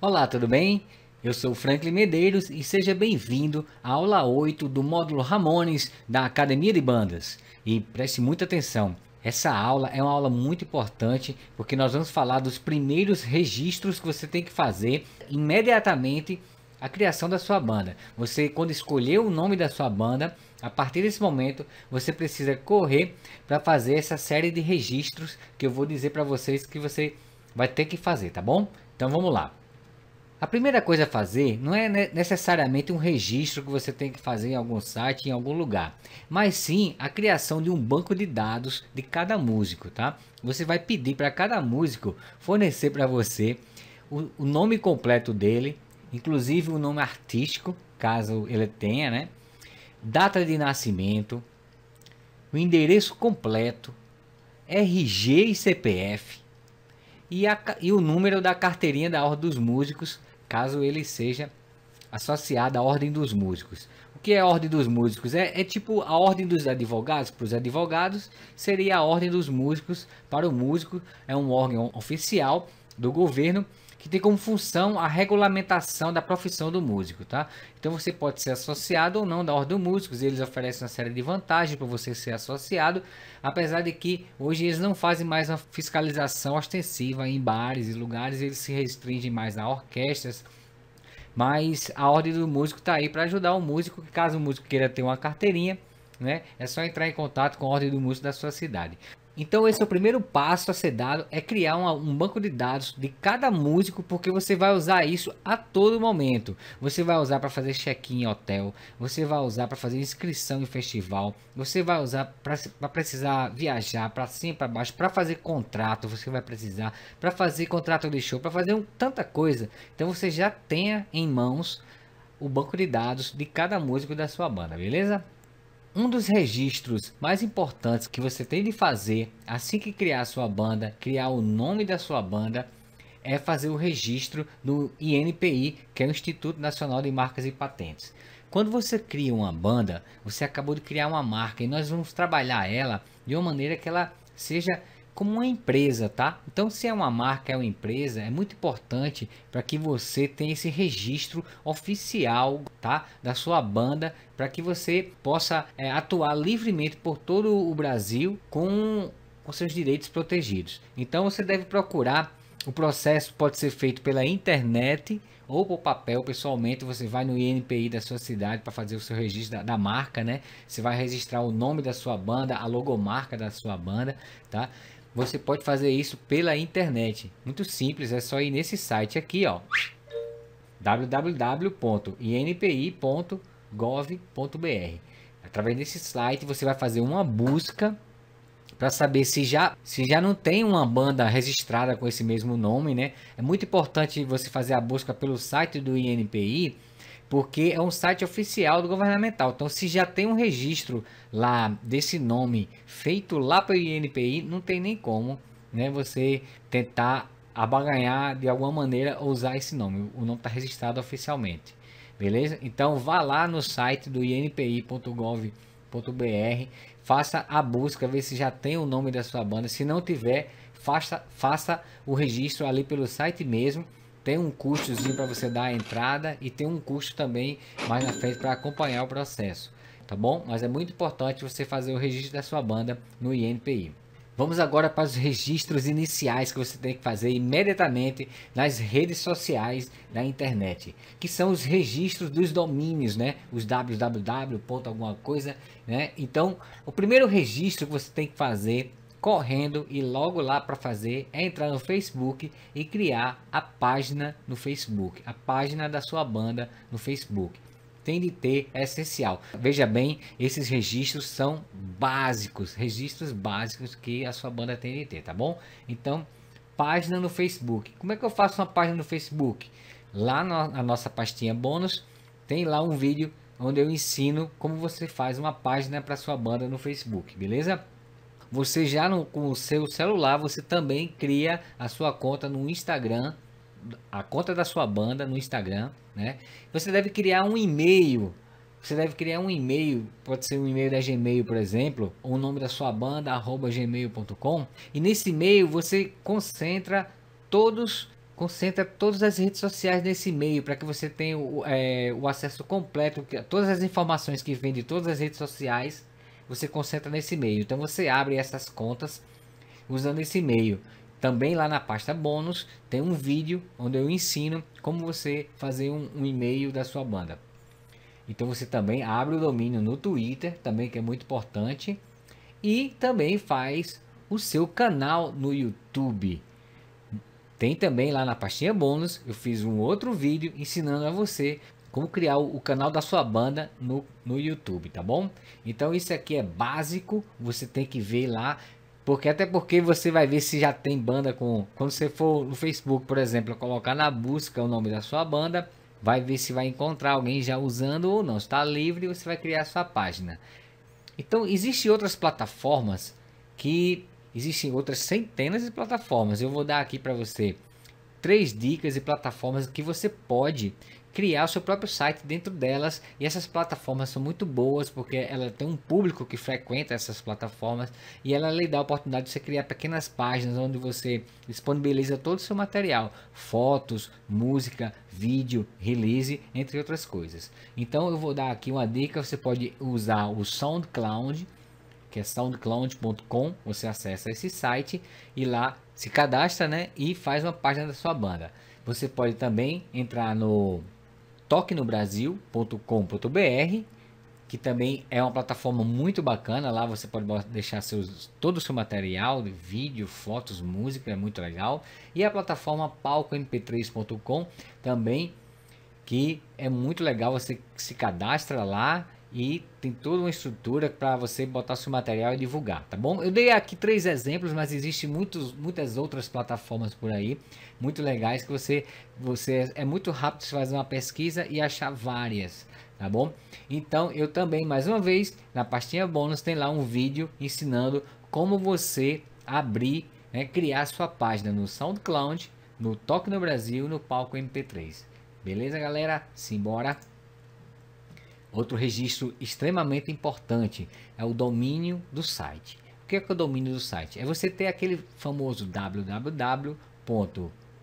Olá, tudo bem? Eu sou Franklin Medeiros e seja bem-vindo à aula 8 do módulo Ramones da Academia de Bandas. E preste muita atenção, essa aula é uma aula muito importante porque nós vamos falar dos primeiros registros que você tem que fazer imediatamente a criação da sua banda. Você, quando escolher o nome da sua banda, a partir desse momento você precisa correr para fazer essa série de registros que eu vou dizer para vocês que você vai ter que fazer, tá bom? Então vamos lá. A primeira coisa a fazer não é necessariamente um registro que você tem que fazer em algum site, em algum lugar, mas sim a criação de um banco de dados de cada músico, tá? Você vai pedir para cada músico fornecer para você o, o, nome completo dele, inclusive o nome artístico, caso ele tenha, né? Data de nascimento, o endereço completo, RG e CPF e, a, e o número da carteirinha da Ordem dos Músicos caso ele seja associado à Ordem dos Músicos. O que é a Ordem dos Músicos? É, é tipo a Ordem dos Advogados para os advogados, seria a Ordem dos Músicos para o músico, é um órgão oficial do governo que tem como função a regulamentação da profissão do músico, tá? Então você pode ser associado ou não da Ordem dos Músicos, eles oferecem uma série de vantagens para você ser associado, apesar de que hoje eles não fazem mais uma fiscalização ostensiva em bares e lugares, eles se restringem mais a orquestras, mas a Ordem do Músico está aí para ajudar o músico, caso o músico queira ter uma carteirinha, né? É só entrar em contato com a Ordem do Músico da sua cidade. Então esse é o primeiro passo a ser dado, é criar um, um, banco de dados de cada músico, porque você vai usar isso a todo momento. Você vai usar para fazer check-in em hotel, você vai usar para fazer inscrição em festival, você vai usar para precisar viajar para cima para baixo, para fazer contrato, você vai precisar para fazer contrato de show, para fazer um, tanta coisa. Então você já tenha em mãos o banco de dados de cada músico da sua banda, beleza? Um dos registros mais importantes que você tem de fazer assim que criar sua banda, criar o nome da sua banda, é fazer o registro no INPI, que é o Instituto Nacional de Marcas e Patentes. Quando você cria uma banda, você acabou de criar uma marca e nós vamos trabalhar ela de uma maneira que ela seja como uma empresa, tá? Então, se é uma marca, é uma empresa, é muito importante para que você tenha esse registro oficial, tá? Da sua banda, para que você possa é, atuar livremente por todo o Brasil com, com seus direitos protegidos. Então, você deve procurar. O processo pode ser feito pela internet ou por papel pessoalmente. Você vai no INPI da sua cidade para fazer o seu registro da, da, marca, né? Você vai registrar o nome da sua banda, a logomarca da sua banda, tá? Você pode fazer isso pela internet. Muito simples, é só ir nesse site aqui, ó. www.inpi.gov.br. Através desse site você vai fazer uma busca para saber se já, se já não tem uma banda registrada com esse mesmo nome, né? É muito importante você fazer a busca pelo site do INPI porque é um site oficial do governamental. Então, se já tem um registro lá desse nome feito lá pelo INPI, não tem nem como né, você tentar abaganhar de alguma maneira usar esse nome. O nome está registrado oficialmente. Beleza? Então, vá lá no site do inpi.gov.br, faça a busca, ver se já tem o nome da sua banda. Se não tiver, faça, faça o registro ali pelo site mesmo tem um custozinho para você dar a entrada e tem um custo também mais na frente para acompanhar o processo, tá bom? Mas é muito importante você fazer o registro da sua banda no INPI. Vamos agora para os registros iniciais que você tem que fazer imediatamente nas redes sociais da internet, que são os registros dos domínios, né? Os www. alguma coisa, né? Então, o primeiro registro que você tem que fazer correndo e logo lá para fazer é entrar no Facebook e criar a página no Facebook, a página da sua banda no Facebook. Tem de ter é essencial. Veja bem, esses registros são básicos, registros básicos que a sua banda tem de ter, tá bom? Então, página no Facebook. Como é que eu faço uma página no Facebook? Lá na nossa pastinha bônus tem lá um vídeo onde eu ensino como você faz uma página para sua banda no Facebook, beleza? Você já no, com o seu celular, você também cria a sua conta no Instagram, a conta da sua banda no Instagram, né? Você deve criar um e-mail. Você deve criar um e-mail, pode ser um e-mail da Gmail, por exemplo, ou o nome da sua banda, arroba gmail.com. E nesse e-mail você concentra todos concentra todas as redes sociais nesse e-mail para que você tenha o, é, o acesso completo, todas as informações que vêm de todas as redes sociais você concentra nesse e-mail. Então você abre essas contas usando esse e-mail. Também lá na pasta bônus tem um vídeo onde eu ensino como você fazer um, um e-mail da sua banda. Então você também abre o domínio no Twitter, também que é muito importante, e também faz o seu canal no YouTube. Tem também lá na pastinha bônus, eu fiz um outro vídeo ensinando a você como criar o canal da sua banda no, no YouTube, tá bom? Então isso aqui é básico, você tem que ver lá, porque até porque você vai ver se já tem banda com quando você for no Facebook, por exemplo, colocar na busca o nome da sua banda, vai ver se vai encontrar alguém já usando ou não. Está livre, você vai criar a sua página. Então existem outras plataformas que existem outras centenas de plataformas. Eu vou dar aqui para você três dicas e plataformas que você pode criar o seu próprio site dentro delas e essas plataformas são muito boas porque ela tem um público que frequenta essas plataformas e ela lhe dá a oportunidade de você criar pequenas páginas onde você disponibiliza todo o seu material, fotos, música, vídeo, release, entre outras coisas. Então eu vou dar aqui uma dica, você pode usar o SoundCloud, que é soundcloud.com, você acessa esse site e lá se cadastra, né, e faz uma página da sua banda. Você pode também entrar no toquenobrasil.com.br, que também é uma plataforma muito bacana. Lá você pode deixar seus, todo o seu material, vídeo, fotos, música, é muito legal. E a plataforma palcomp3.com também, que é muito legal. Você se cadastra lá e tem toda uma estrutura para você botar seu material e divulgar, tá bom? Eu dei aqui três exemplos, mas existem muitas outras plataformas por aí, muito legais que você você é muito rápido de fazer uma pesquisa e achar várias, tá bom? Então eu também mais uma vez na pastinha bônus tem lá um vídeo ensinando como você abrir, né, criar sua página no SoundCloud, no Toque no Brasil, no Palco MP3. Beleza, galera? Simbora! Outro registro extremamente importante é o domínio do site. O que é, que é o domínio do site? É você ter aquele famoso www.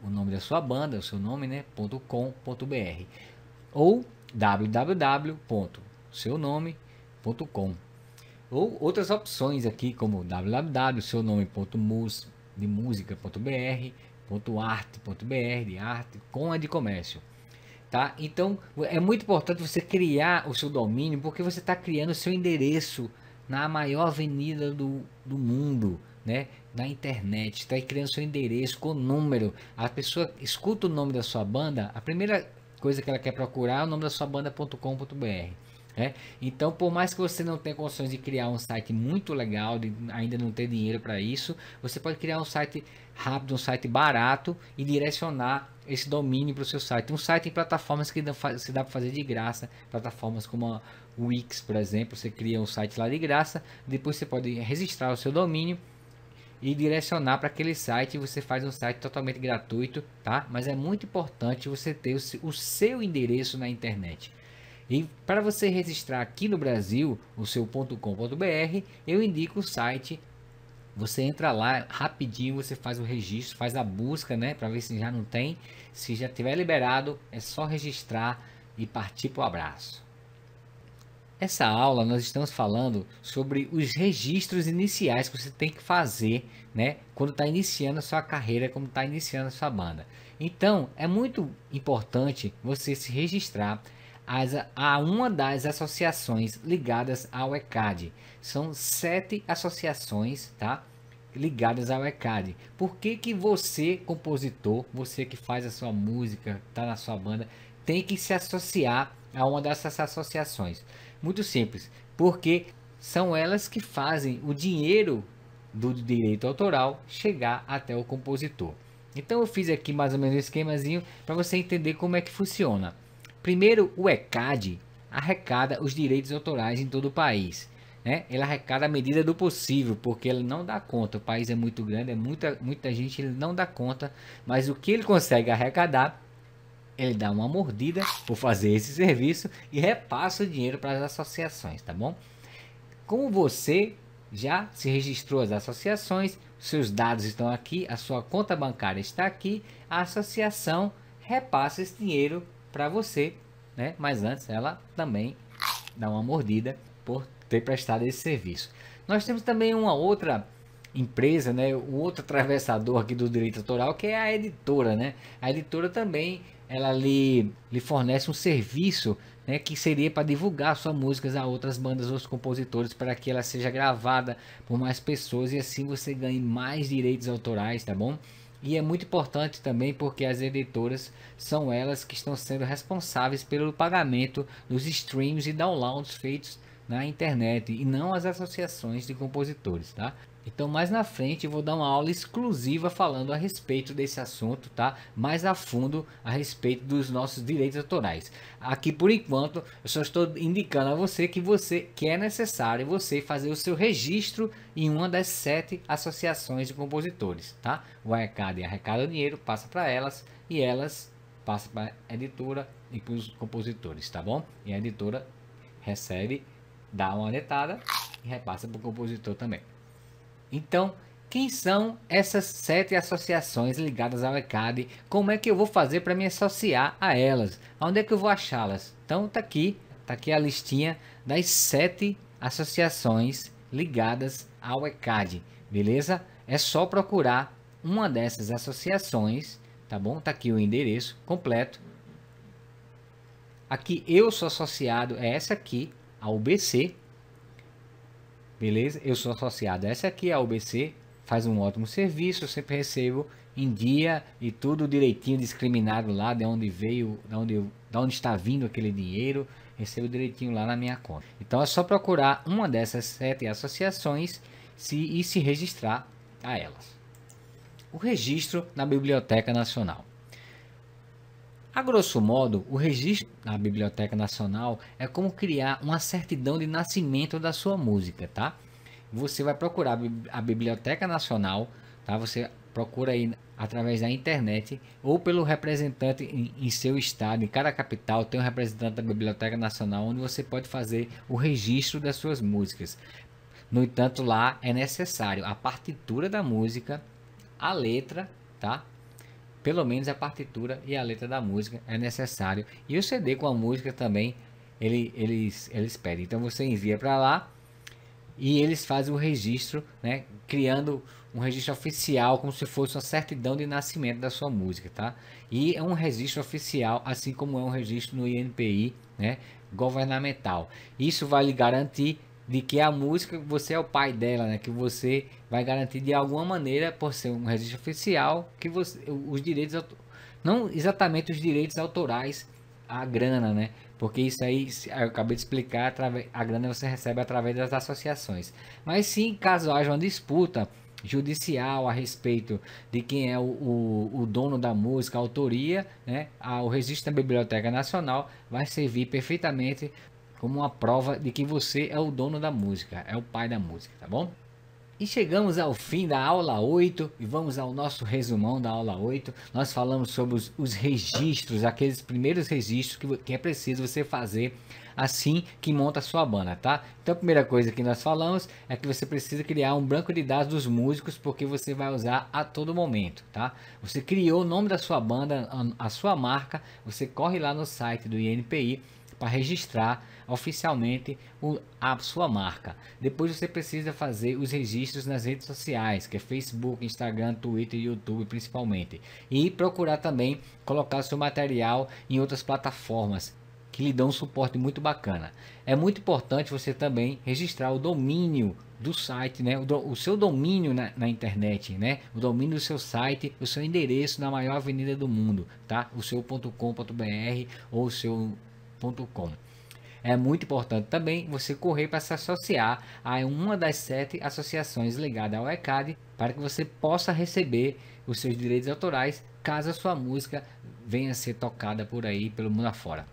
o nome da sua banda, o seu nome, né? .com.br ou www.seunome.com ou outras opções aqui como www.seunome.mus de música.br, .art.br de arte com a de comércio Tá? Então é muito importante você criar o seu domínio porque você está criando o seu endereço na maior avenida do, do mundo, né? Na internet, está criando seu endereço com número. A pessoa escuta o nome da sua banda, a primeira coisa que ela quer procurar é o nome da sua banda.com.br. Né? Então, por mais que você não tenha condições de criar um site muito legal, de ainda não ter dinheiro para isso, você pode criar um site rápido, um site barato e direcionar esse domínio para o seu site. Um site em plataformas que se dá para fazer de graça, plataformas como a Wix, por exemplo, você cria um site lá de graça, depois você pode registrar o seu domínio e direcionar para aquele site você faz um site totalmente gratuito, tá? Mas é muito importante você ter o seu endereço na internet. E para você registrar aqui no Brasil o seu .com.br, eu indico o site você entra lá rapidinho, você faz o registro, faz a busca, né, para ver se já não tem. Se já tiver liberado, é só registrar e partir para o abraço. Essa aula nós estamos falando sobre os registros iniciais que você tem que fazer, né, quando está iniciando a sua carreira, quando está iniciando a sua banda. Então, é muito importante você se registrar as, a uma das associações ligadas ao ECAD. São sete associações, tá? ligadas ao ECAD. Por que, que você, compositor, você que faz a sua música, tá na sua banda, tem que se associar a uma dessas associações? Muito simples, porque são elas que fazem o dinheiro do direito autoral chegar até o compositor. Então eu fiz aqui mais ou menos um esquemazinho para você entender como é que funciona. Primeiro, o ECAD arrecada os direitos autorais em todo o país. Né? Ele arrecada à medida do possível, porque ele não dá conta. O país é muito grande, é muita, muita gente, ele não dá conta. Mas o que ele consegue arrecadar, ele dá uma mordida por fazer esse serviço e repassa o dinheiro para as associações, tá bom? Como você já se registrou as associações, seus dados estão aqui, a sua conta bancária está aqui, a associação repassa esse dinheiro para você, né? Mas antes ela também dá uma mordida por ter prestado esse serviço. Nós temos também uma outra empresa, né? O outro atravessador aqui do direito autoral que é a editora, né? A editora também ela lhe, lhe fornece um serviço né, que seria para divulgar suas músicas a outras bandas ou compositores para que ela seja gravada por mais pessoas e assim você ganhe mais direitos autorais, tá bom? E é muito importante também porque as editoras são elas que estão sendo responsáveis pelo pagamento dos streams e downloads feitos na internet e não as associações de compositores, tá? Então, mais na frente, eu vou dar uma aula exclusiva falando a respeito desse assunto, tá? Mais a fundo a respeito dos nossos direitos autorais. Aqui, por enquanto, eu só estou indicando a você que você que é necessário você fazer o seu registro em uma das sete associações de compositores, tá? O e arrecada o dinheiro, passa para elas e elas passa para a editora e para os compositores, tá bom? E a editora recebe, dá uma netada e repassa para o compositor também. Então, quem são essas sete associações ligadas ao ECAD? Como é que eu vou fazer para me associar a elas? Onde é que eu vou achá-las? Então, tá aqui, tá aqui a listinha das sete associações ligadas ao ECAD, beleza? É só procurar uma dessas associações, tá bom? Tá aqui o endereço completo. Aqui eu sou associado é essa aqui, a UBC, Beleza? Eu sou associado a essa aqui, a UBC, faz um ótimo serviço, eu sempre recebo em dia e tudo direitinho discriminado lá de onde veio, de onde, de onde está vindo aquele dinheiro, recebo direitinho lá na minha conta. Então é só procurar uma dessas sete associações se, e se registrar a elas. O registro na Biblioteca Nacional. A grosso modo, o registro na Biblioteca Nacional é como criar uma certidão de nascimento da sua música, tá? Você vai procurar a Biblioteca Nacional, tá? Você procura aí através da internet ou pelo representante em, em seu estado, em cada capital tem um representante da Biblioteca Nacional onde você pode fazer o registro das suas músicas. No entanto, lá é necessário a partitura da música, a letra, tá? pelo menos a partitura e a letra da música é necessário. E o CD com a música também ele, eles, eles pedem. Então você envia para lá e eles fazem o registro, né, criando um registro oficial como se fosse uma certidão de nascimento da sua música, tá? E é um registro oficial, assim como é um registro no INPI, né, governamental. Isso vai lhe garantir de que a música você é o pai dela, né? Que você vai garantir de alguma maneira, por ser um registro oficial, que você os direitos não exatamente os direitos autorais, a grana, né? Porque isso aí eu acabei de explicar, através a grana você recebe através das associações. Mas sim, caso haja uma disputa judicial a respeito de quem é o, o, o dono da música, a autoria, né? A, o registro da Biblioteca Nacional vai servir perfeitamente como uma prova de que você é o dono da música, é o pai da música, tá bom? E chegamos ao fim da aula 8 e vamos ao nosso resumão da aula 8. Nós falamos sobre os, os registros, aqueles primeiros registros que, que é preciso você fazer assim que monta a sua banda, tá? Então a primeira coisa que nós falamos é que você precisa criar um banco de dados dos músicos porque você vai usar a todo momento, tá? Você criou o nome da sua banda, a sua marca, você corre lá no site do INPI para registrar oficialmente o, a sua marca. Depois você precisa fazer os registros nas redes sociais, que é Facebook, Instagram, Twitter, e YouTube principalmente. E procurar também colocar seu material em outras plataformas que lhe dão um suporte muito bacana. É muito importante você também registrar o domínio do site, né? o, do, o seu domínio na, na, internet, né? o domínio do seu site, o seu endereço na maior avenida do mundo, tá? o seu .com.br ou o seu .com é muito importante também você correr para se associar a uma das sete associações ligadas ao ECAD para que você possa receber os seus direitos autorais caso a sua música venha a ser tocada por aí pelo mundo afora.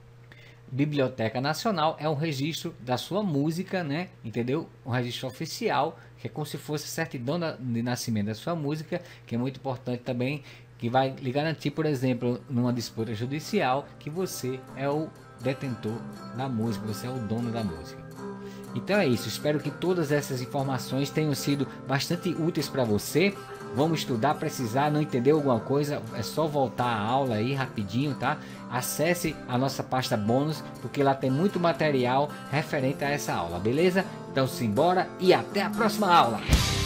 Biblioteca Nacional é o um registro da sua música, né? Entendeu? Um registro oficial, que é como se fosse a certidão de nascimento da sua música, que é muito importante também, que vai lhe garantir, por exemplo, numa disputa judicial, que você é o detentor da música, você é o dono da música. Então é isso, espero que todas essas informações tenham sido bastante úteis para você. Vamos estudar, precisar, não entender alguma coisa, é só voltar à aula aí rapidinho, tá? Acesse a nossa pasta bônus, porque lá tem muito material referente a essa aula, beleza? Então simbora e até a próxima aula!